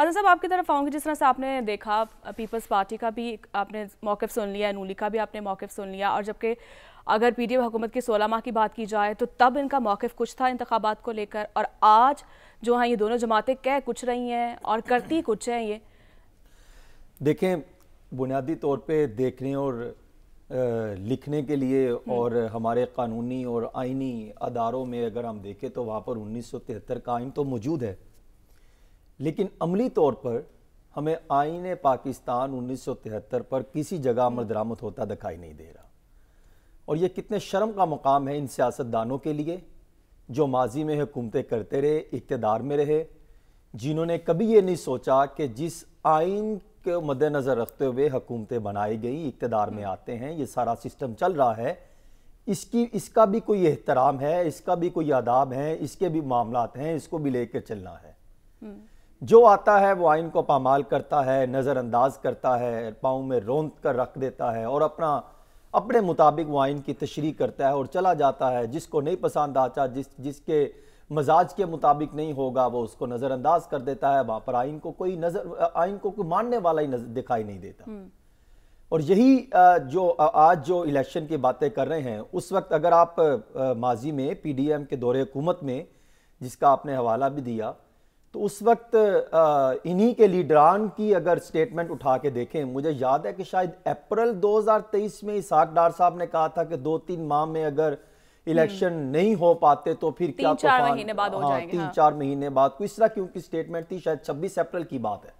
आजम अच्छा साहब आपकी तरफ आऊँगी जिस तरह से आपने देखा पीपल्स पार्टी का भी आपने मौक़ सुन लिया नूली का भी आपने मौक़ सुन लिया और जबकि अगर पी डी एफ हुकूमत की सोलह माह की बात की जाए तो तब इनका मौक़ कुछ था इंतबात को लेकर और आज जो हैं ये दोनों जमातें कह कुछ रही हैं और करती कुछ हैं ये देखें बुनियादी तौर पर देखने और लिखने के लिए हम्म। और हमारे कानूनी और आइनी अदारों में अगर हम देखें तो वहाँ पर उन्नीस सौ तिहत्तर का आइन तो मौजूद है लेकिन अमली तौर पर हमें आईने पाकिस्तान 1973 पर किसी जगह अमल दरामद होता दिखाई नहीं दे रहा और यह कितने शर्म का मुकाम है इन सियासतदानों के लिए जो माजी में हुकूमतें करते रहे इकतदार में रहे जिन्होंने कभी ये नहीं सोचा कि जिस आइन के मद्देनज़र रखते हुए हुकूमतें बनाई गई इकतदार में आते हैं ये सारा सिस्टम चल रहा है इसकी इसका भी कोई एहतराम है इसका भी कोई आदाब है इसके भी मामला हैं इसको भी लेकर चलना है जो आता है वो आइन को पामाल करता है नज़रअंदाज करता है पाँव में रोंद कर रख देता है और अपना अपने मुताबिक वो आइन की तशरी करता है और चला जाता है जिसको नहीं पसंद आता जिस जिसके मजाज के मुताबिक नहीं होगा वो उसको नज़रअंदाज कर देता है वहाँ पर आइन को कोई नज़र आइन को कोई मानने वाला ही दिखाई नहीं देता हम्म। और यही जो आज जो इलेक्शन की बातें कर रहे हैं उस वक्त अगर आप माजी में पी डी एम के दौरे हुकूमत में जिसका आपने हवाला भी दिया तो उस वक्त इन्हीं के लीडरान की अगर स्टेटमेंट उठा के देखें मुझे याद है कि शायद अप्रैल 2023 में इसहाक डार साहब ने कहा था कि दो तीन माह में अगर हम्म। इलेक्शन नहीं हो पाते तो फिर तीन क्या चार महीने बाद हो हाँ, जाएंगे तीन हाँ। चार महीने बाद तो इस तरह की उनकी स्टेटमेंट थी शायद 26 अप्रैल की बात है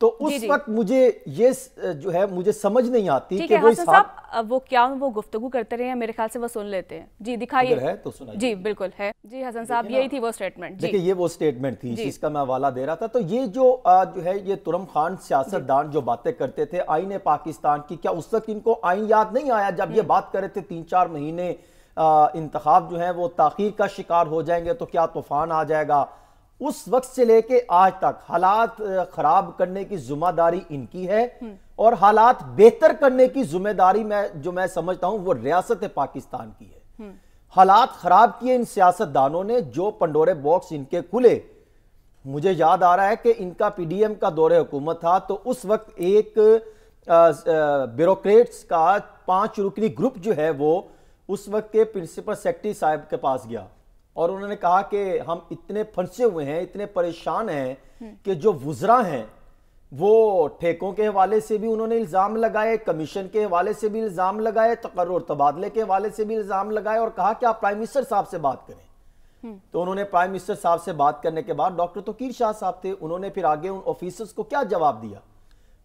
तो उस वक्त मुझे ये जो है मुझे समझ नहीं आती कि वो साहब वो क्या वो गुफ्तु करते रहे हैं मेरे ख्याल से वो सुन लेते हैं जी दिखाइए है तो सुना जी बिल्कुल है जी हसन साहब यही थी वो स्टेटमेंट देखिए ये वो स्टेटमेंट थी जिसका मैं हवाला दे रहा था तो ये जो जो है ये तुरम खान सियासतदान जो बातें करते थे आईन पाकिस्तान की क्या उस वक्त इनको आईन याद नहीं आया जब ये हम्म। बात करे थे तीन चार महीने इंतखब जो है वो ताखिर का शिकार हो जाएंगे तो क्या तूफान आ जाएगा उस वक्त से लेके आज तक हालात खराब करने की जिम्मेदारी इनकी है हम्म। और हालात बेहतर करने की जिम्मेदारी मैं जो मैं समझता हूं वो रियासत पाकिस्तान की है हम्म। हालात खराब किए इन सियासतदानों ने जो पंडोरे बॉक्स इनके खुले मुझे याद आ रहा है कि इनका पीडीएम का दौरे हुकूमत था तो उस वक्त एक ब्यूरोक्रेट्स का पांच रुकनी ग्रुप जो है वो उस वक्त के प्रिंसिपल सेक्रेटरी साहब के पास गया और उन्होंने कहा कि हम इतने फंसे हुए हैं इतने परेशान हैं कि जो वुजरा हैं वो ठेकों के हवाले से भी उन्होंने इल्ज़ाम लगाए कमीशन के हवाले से भी इल्ज़ाम लगाए तकर तबादले के हवाले से भी इल्ज़ाम लगाए और कहा कि आप प्राइम मिनिस्टर साहब से बात करें हम्म। तो उन्होंने प्राइम मिनिस्टर साहब से बात करने के बाद डॉक्टर तोकीर शाह साहब थे उन्होंने फिर आगे उन ऑफिसर्स को क्या जवाब दिया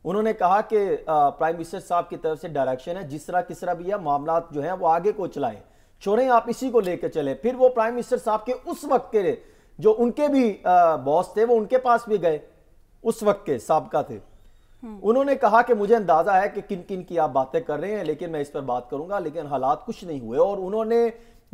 उन्होंने कहा कि प्राइम मिनिस्टर साहब की तरफ से डायरेक्शन है जिस तरह किस तरह भी है मामला जो है वो आगे को चलाएं चोरें आप इसी को लेकर चले फिर वो प्राइम मिनिस्टर साहब के उस वक्त के जो उनके भी बॉस थे वो उनके पास भी गए उस वक्त के सबका थे हम्म। उन्होंने कहा कि मुझे अंदाजा है कि किन किन की आप बातें कर रहे हैं लेकिन मैं इस पर बात करूंगा लेकिन हालात कुछ नहीं हुए और उन्होंने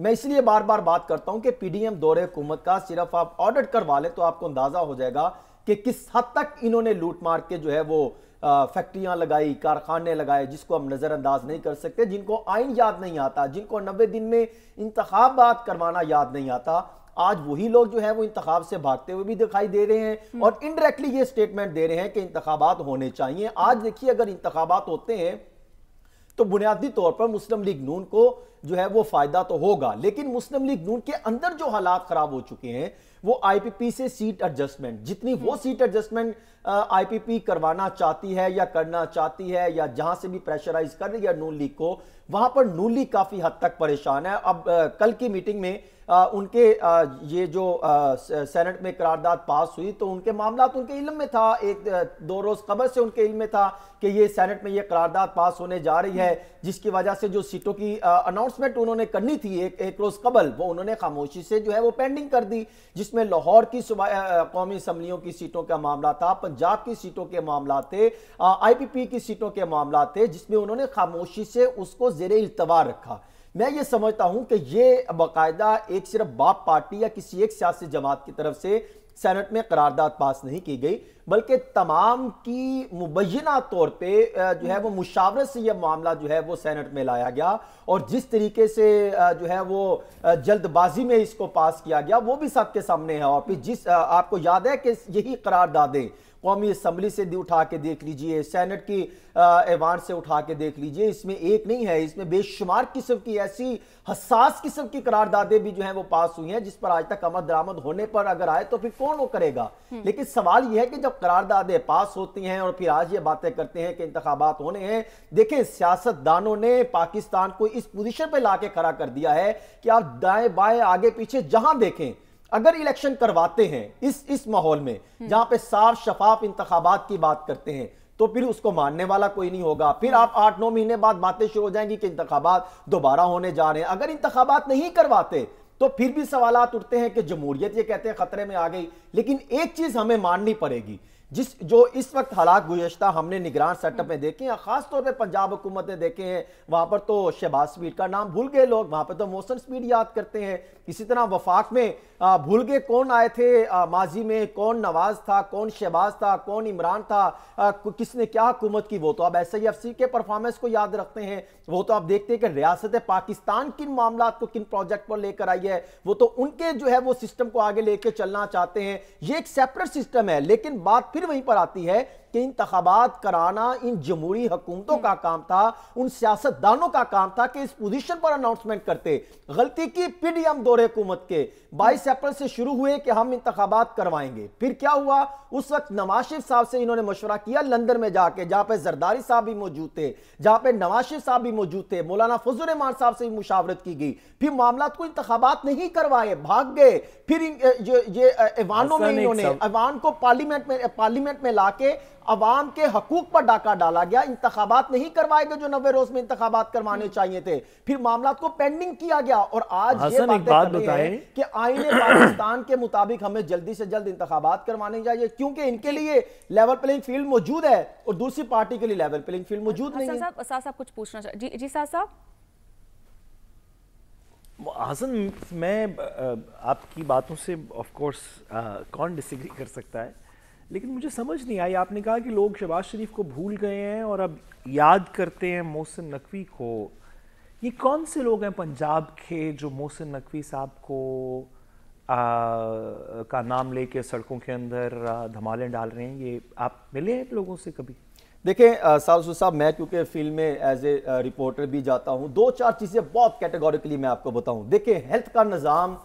मैं इसलिए बार बार बात करता हूं कि पीडीएम दौरे हुकूमत का सिर्फ आप ऑडिट करवा लें तो आपको अंदाजा हो जाएगा कि किस हद तक इन्होंने लूटमार के जो है वो फैक्ट्रियां लगाई कारखाने लगाए जिसको हम नज़रअंदाज नहीं कर सकते जिनको आइन याद नहीं आता जिनको नबे दिन में इंतबात करवाना याद नहीं आता आज वही लोग जो है वो इंतखब से भागते हुए भी दिखाई दे रहे हैं हम्म। और इनडायरेक्टली ये स्टेटमेंट दे रहे हैं कि इंतबात होने चाहिए आज देखिए अगर इंतबात होते हैं तो बुनियादी तौर पर मुस्लिम लीग नून को जो है वो फायदा तो होगा लेकिन मुस्लिम लीग नून के अंदर जो हालात खराब हो चुके हैं वो आईपीपी से सीट एडजस्टमेंट जितनी वो सीट एडजस्टमेंट आईपीपी करवाना चाहती है या करना चाहती है या जहां से भी प्रेशराइज कर रही है नून लीग को वहां पर नून लीग काफी हद तक परेशान है अब आ, कल की मीटिंग में उनके ये जो सेनेट में करारदाद पास हुई तो उनके मामला उनके इल्म में था एक दो रोज़ खबर से उनके इल्म में था कि ये सेनेट में ये करारदाद पास होने जा रही है जिसकी वजह से जो सीटों की अनाउंसमेंट उन्होंने करनी थी एक एक रोज़ कबल वो उन्होंने खामोशी से जो है वो पेंडिंग कर दी जिसमें लाहौर की कौमी असम्बलियों की सीटों का मामला था पंजाब की सीटों के मामला थे आई पी पी की सीटों के मामला थे जिसमें उन्होंने खामोशी से उसको जेर इल्तवा रखा मैं ये समझता हूं कि ये बाकायदा एक सिर्फ बाप पार्टी या किसी एक सियासी जमात की तरफ से सेनेट में करारदाद पास नहीं की गई बल्कि तमाम की मुबैना तौर पर जो है वो मुशावरत से यह मामला जो है वो सैनट में लाया गया और जिस तरीके से जो है वो जल्दबाजी में इसको पास किया गया वो भी सबके सामने है और फिर जिस आपको याद है कि यही करारदादें कौमी असम्बली से उठा के देख लीजिए सैनट की एवान से उठा के देख लीजिए इसमें एक नहीं है इसमें बेशुमार किस्म की ऐसी हसास किस्म की करारदादें भी जो हैं वो पास हुई हैं जिस पर आज तक अमद दरामद होने पर अगर आए तो फिर कौन वो करेगा हम्म। लेकिन सवाल यह है कि जब करारदादे पास होती हैं और फिर आज ये बातें करते हैं कि इंतबात होने हैं देखें सियासतदानों ने पाकिस्तान को इस पोजिशन पर ला के खड़ा कर दिया है कि आप दाएं बाएं आगे पीछे जहां देखें अगर इलेक्शन करवाते हैं इस इस माहौल में हम्म। जहां पे साफ शफाफ इंतबात की बात करते हैं तो फिर उसको मानने वाला कोई नहीं होगा फिर आप हम्म। आठ नौ महीने बाद बातें शुरू हो जाएंगी कि इंतबात दोबारा होने जा रहे हैं अगर इंतबात नहीं करवाते तो फिर भी सवाल उठते हैं कि जमहूरियत ये कहते हैं खतरे में आ गई लेकिन एक चीज हमें माननी पड़ेगी जिस जो इस वक्त हालात गुजशत हमने निगरान सेटअप में देखे हैं खासतौर पर पंजाब हुकूमत ने देखे हैं वहाँ पर तो शहबाज स्पीड का नाम भूल गए लोग वहाँ पर तो मोशन स्पीड याद करते हैं इसी तरह वफाक में भूल गए कौन आए थे माजी में कौन नवाज था कौन शहबाज था कौन इमरान था किसने क्या हुकूमत की वो तो आप एस आई एफ सी के परफॉर्मेंस को याद रखते हैं वो तो आप देखते हैं कि रियासत पाकिस्तान किन मामला को किन प्रोजेक्ट पर लेकर आई है वो तो उनके जो है वो सिस्टम को आगे लेकर चलना चाहते हैं ये एक सेपरेट सिस्टम है लेकिन बात फिर फिर वहीं पर आती है कि इंतबात कराना इन जमहूरी हुकूमतों का हम्म। काम था उन सियासतदानों का काम था कि इस पोजिशन पर अनाउंसमेंट करते गलती की पी डी एम दौरे हुकूमत के बाईस हम्म। अप्रैल से शुरू हुए कि हम इंतबात करवाएंगे फिर क्या हुआ उस वक्त नवाज शरीफ साहब से इन्होंने मशवरा किया लंदन में जाके जहाँ पे जरदारी साहब भी मौजूद थे जहाँ पे नवाज शरीफ साहब भी मौजूद थे मौलाना फजल रहमान साहब से भी मुशावरत की गई फिर मामला को इंतबात नहीं करवाए भाग गए फिर ये, ये, ये में इन्होंने ऐवान को पार्लियामेंट में पार्लियामेंट में लाके अवाम के हकूक पर डाका डाला गया इंतबात नहीं करवाए गए जो नब्बे रोज में इंतबात करवाने हम्म। चाहिए थे फिर मामला को पेंडिंग किया गया और आज ये बात बताए कि आईने पाकिस्तान के मुताबिक हमें जल्दी से जल्द इंतबात करवाने चाहिए क्योंकि इनके लिए लेवल प्लेइंग फील्ड मौजूद है और दूसरी पार्टी के लिए लेवल प्लेइंग फील्ड मौजूद नहीं है कुछ पूछना चाहिए जी साहब हसन मैं आपकी बातों से ऑफ कोर्स कौन डिसग्री कर सकता है लेकिन मुझे समझ नहीं आई आपने कहा कि लोग शबाज शरीफ को भूल गए हैं और अब याद करते हैं मोहसिन नकवी को ये कौन से लोग हैं पंजाब के जो मोहसिन नकवी साहब को आ, का नाम लेके सड़कों के अंदर धमाले डाल रहे हैं ये आप मिले हैं लोगों से कभी देखें सालसू साहब मैं क्योंकि फील्ड में एज ए रिपोर्टर भी जाता हूँ दो चार चीज़ें बहुत कैटेगोरिकली मैं आपको बताऊँ देखें हेल्थ का निज़ाम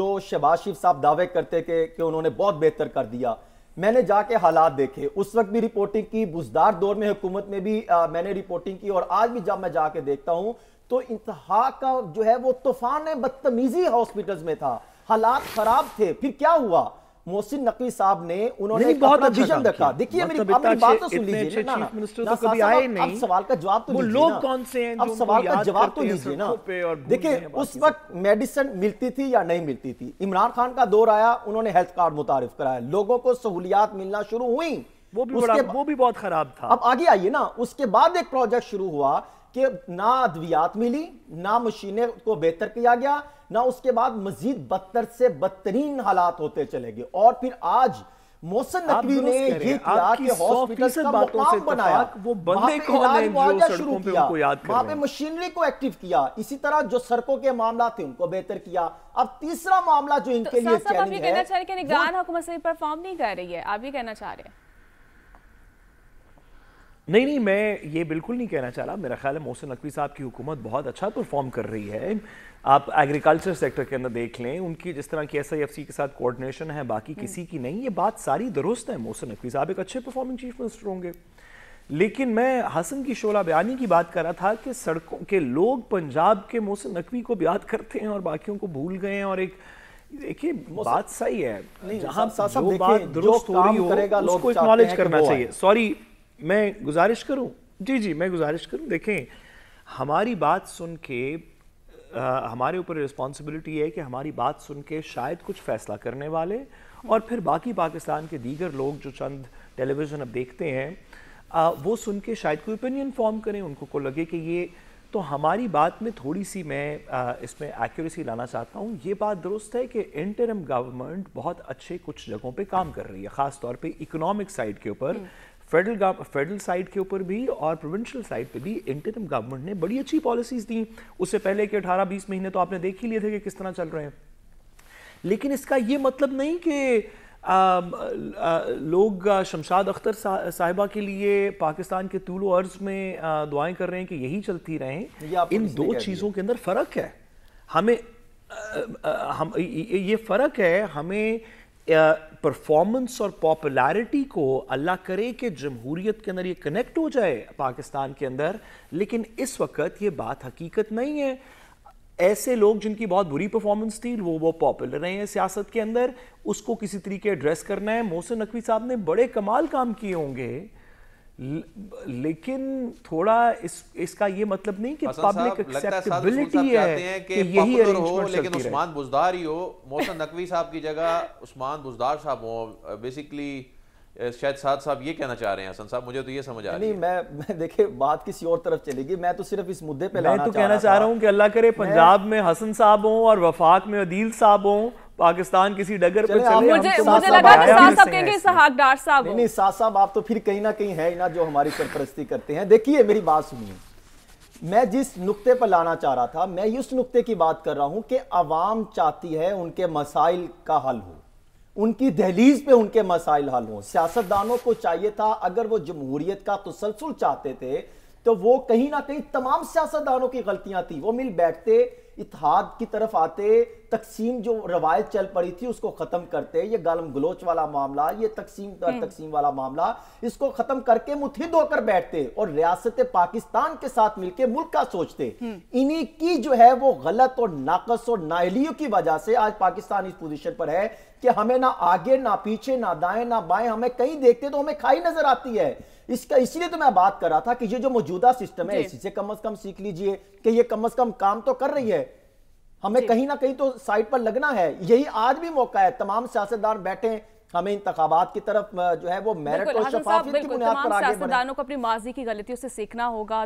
जो शहबाज शरीफ साहब दावे करते थे कि उन्होंने बहुत बेहतर कर दिया मैंने जाके हालात देखे उस वक्त भी रिपोर्टिंग की बुजदार दौर में हुकूमत में भी आ, मैंने रिपोर्टिंग की और आज भी जब मैं जाके देखता हूं तो इंतहा का जो है वो तूफान बदतमीजी हॉस्पिटल में था हालात खराब थे फिर क्या हुआ मोहसिन नकवी साहब ने उन्होंने बहुत विजन रखा अच्छा देखिए मेरी मतलब बात तो सुन लीजिए ना तो कभी आए नहीं सवाल का जवाब तो लोग कौन से हैं अब सवाल का जवाब तो लीजिए ना तो देखिए उस वक्त मेडिसिन मिलती थी या नहीं मिलती थी इमरान खान का दौर आया उन्होंने हेल्थ कार्ड मुतारिफ कराया लोगों को सहूलियात मिलना शुरू हुई वो भी बड़ा वो भी बहुत खराब था अब आगे आइए ना उसके बाद एक प्रोजेक्ट शुरू हुआ कि ना अद्वियात मिली ना मशीनें को बेहतर किया गया ना उसके बाद मजीद बदतर से बदतरीन हालात होते चले गए और फिर आज मोहसन नकवी ने मशीनरी को एक्टिव किया इसी तरह जो सड़कों के मामला थे उनको बेहतर किया अब तीसरा मामला जो तो इनके लिए कहना चाह रहे हैं निगरान हुकूमत से परफॉर्म नहीं कर रही है आप ये कहना चाह रहे हैं नहीं नहीं मैं ये बिल्कुल नहीं कहना चाह रहा मेरा ख्याल है मोहसिन नकवी साहब की हुकूमत बहुत अच्छा परफॉर्म कर रही है आप एग्रीकल्चर सेक्टर के अंदर देख लें उनकी जिस तरह की एस आई एफ सी के साथ कोऑर्डिनेशन है बाकी हम्म। किसी की नहीं ये बात सारी दुरुस्त है मोहसिन नकवी साहब एक अच्छे परफॉर्मिंग चीफ मिनिस्टर होंगे लेकिन मैं हसन की शोला बयानी की बात कर रहा था कि सड़कों के लोग पंजाब के मोहसिन नकवी को याद करते हैं और बाकियों को भूल गए हैं और एक देखिए बात सही है नहीं जहां जो बात दुरुस्त हो रही हो उसको एक्नॉलेज करना चाहिए सॉरी मैं गुजारिश करूं जी जी मैं गुजारिश करूं देखें हमारी बात सुन के आ, हमारे ऊपर रिस्पॉन्सिबिलिटी है कि हमारी बात सुन के शायद कुछ फैसला करने वाले और फिर बाकी पाकिस्तान के दीगर लोग जो चंद टेलीविज़न अब देखते हैं आ, वो सुन के शायद कोई ओपिनियन फॉर्म करें उनको को लगे कि ये तो हमारी बात में थोड़ी सी मैं आ, इसमें एक्यूरेसी लाना चाहता हूँ ये बात दुरुस्त है कि इंटरम गवर्नमेंट बहुत अच्छे कुछ जगहों पे काम कर रही है ख़ास तौर पे इकोनॉमिक साइड के ऊपर फेडरल फेडरल साइड के ऊपर भी और प्रोविंशियल साइड पे भी इंटरम गवर्नमेंट ने बड़ी अच्छी पॉलिसीज दी उससे पहले के 18-20 महीने तो आपने देख ही लिए थे कि किस तरह चल रहे हैं लेकिन इसका ये मतलब नहीं कि आ, आ, लोग शमशाद अख्तर सा, साहिबा के लिए पाकिस्तान के तूलो अर्ज में आ, दुआएं कर रहे हैं कि यही चलती रहें इन दो चीज़ों के अंदर फ़र्क है हमें आ, आ, हम ये फ़र्क है हमें परफॉर्मेंस और पॉपुलैरिटी को अल्लाह करे कि जमहूरियत के अंदर ये कनेक्ट हो जाए पाकिस्तान के अंदर लेकिन इस वक्त ये बात हकीकत नहीं है ऐसे लोग जिनकी बहुत बुरी परफॉर्मेंस थी वो वो पॉपुलर रहे हैं सियासत के अंदर उसको किसी तरीके एड्रेस करना है मोहसिन नकवी साहब ने बड़े कमाल काम किए होंगे लेकिन थोड़ा इस इसका ये मतलब नहीं कि पब्लिक एक्सेप्टेबिलिटी है, है कि, कि यही हो लेकिन उस्मान बुजदार ही हो मोहसन नकवी साहब की जगह उस्मान बुजदार साहब हो बेसिकली शायद साद साहब ये कहना चाह रहे हैं हसन साहब मुझे तो ये समझ आ रही है मैं मैं देखिए बात किसी और तरफ चलेगी मैं तो सिर्फ इस मुद्दे पे मैं तो कहना चाह रहा हूँ कि अल्लाह करे पंजाब में हसन साहब हों और वफाक में अदील साहब हों पाकिस्तान किसी डगर पर चले मुझे तो मुझे लगा कि साहब साहब कहेंगे डार साहब नहीं साहब साहब आप तो फिर कहीं ना कहीं है ना जो हमारी सरपरस्ती करते हैं देखिए मेरी बात सुनिए मैं जिस नुक्ते पर लाना चाह रहा था मैं उस नुक्ते की बात कर रहा हूं कि आवाम चाहती है उनके मसाइल का हल हो उनकी दहलीज पे उनके मसाइल हल हो सियासतदानों को चाहिए था अगर वो जमहूरियत का तसलसल चाहते थे तो वो कहीं ना कहीं तमाम सियासतदानों की गलतियां थी वो मिल बैठते इतिहाद की तरफ आते तकसीम जो रवायत चल पड़ी थी उसको ख़त्म करते ये गालम गलोच वाला मामला ये तकसीम दर हम्म। तकसीम वाला मामला इसको ख़त्म करके मुतहद होकर बैठते और रियासत पाकिस्तान के साथ मिलकर मुल्क का सोचते हम्म। इन्हीं की जो है वो गलत और नाकस और नाइलियों की वजह से आज पाकिस्तान इस पोजिशन पर है कि हमें ना आगे ना पीछे ना दाएं ना बाएं हमें कहीं देखते तो हमें खाई नजर आती है इसका इसलिए तो मैं बात कर रहा था कि ये जो मौजूदा सिस्टम है इसी से कम अज कम सीख लीजिए कि ये कम अज कम काम तो कर रही है हमें कहीं ना कहीं तो साइड पर लगना है यही आज भी मौका है तमाम सियासतदान बैठे हमें इंतबात की तरफ जो है वो मेरिट और शफाफियत की बुनियाद पर आगे बढ़े को अपनी माजी की गलतियों से सीखना होगा